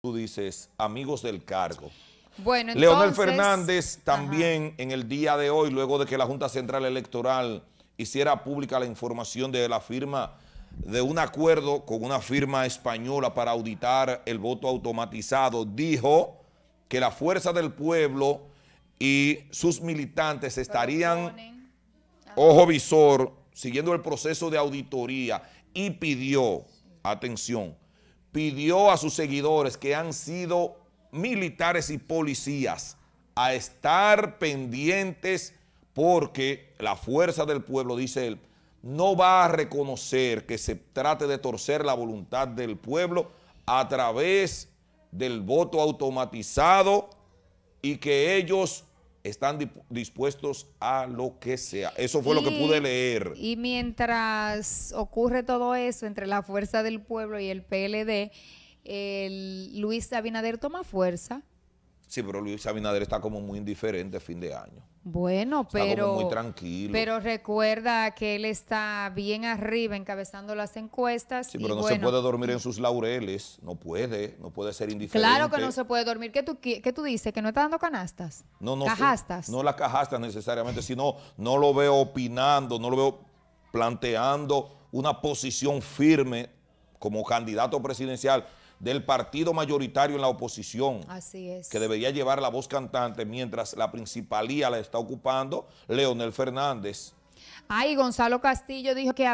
tú dices, amigos del cargo. Bueno, Leonel Fernández también en el día de hoy, luego de que la Junta Central Electoral hiciera pública la información de la firma de un acuerdo con una firma española para auditar el voto automatizado, dijo que la fuerza del pueblo y sus militantes estarían, ¿eh? ojo visor, siguiendo el proceso de auditoría y pidió, atención, pidió a sus seguidores que han sido militares y policías a estar pendientes porque la fuerza del pueblo, dice él, no va a reconocer que se trate de torcer la voluntad del pueblo a través del voto automatizado y que ellos están dispuestos a lo que sea. Eso fue lo que pude leer. Y mientras ocurre todo eso entre la fuerza del pueblo y el PLD, el Luis Abinader toma fuerza Sí, pero Luis Abinader está como muy indiferente fin de año. Bueno, está pero. Como muy tranquilo. Pero recuerda que él está bien arriba encabezando las encuestas. Sí, pero no se puede dormir en sus laureles. No puede, no puede ser indiferente. Claro que no se puede dormir. ¿Qué tú, qué tú dices? ¿Que no está dando canastas? No, no. Cajastas. No, no las cajastas necesariamente, sino no lo veo opinando, no lo veo planteando una posición firme como candidato presidencial del partido mayoritario en la oposición. Así es. Que debería llevar la voz cantante mientras la principalía la está ocupando Leonel Fernández. Ay, Gonzalo Castillo dijo que...